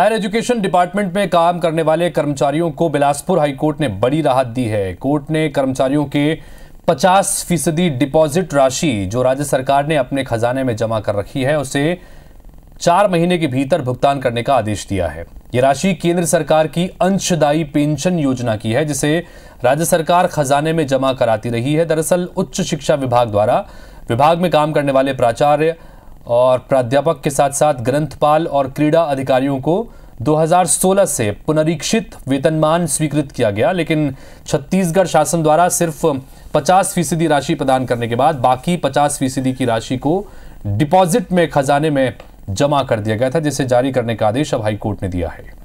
higher education department में काम करने वाले कर्मचारियों को बिलासपुर हाईकोर्ट ने बड़ी राहत दी है कोर्ट ने कर्मचारियों के 50 फीसदी डिपॉजिट राशि जो राज्य सरकार ने अपने खजाने में जमा कर रखी है उसे चार महीने के भीतर भुगतान करने का आदेश दिया है ये राशि केंद्र सरकार की अंशदायी पेंशन योजना की है जिसे राज्य सरकार खजाने में जमा कराती रही है दरअसल उच्च शिक्षा विभाग द्वारा विभाग में काम करने वाले प्राचार्य और प्राध्यापक के साथ साथ ग्रंथपाल और क्रीड़ा अधिकारियों को 2016 से पुनरीक्षित वेतनमान स्वीकृत किया गया लेकिन छत्तीसगढ़ शासन द्वारा सिर्फ 50 फीसदी राशि प्रदान करने के बाद बाकी 50 फीसदी की राशि को डिपॉजिट में खजाने में जमा कर दिया गया था जिसे जारी करने का आदेश अब हाईकोर्ट ने दिया है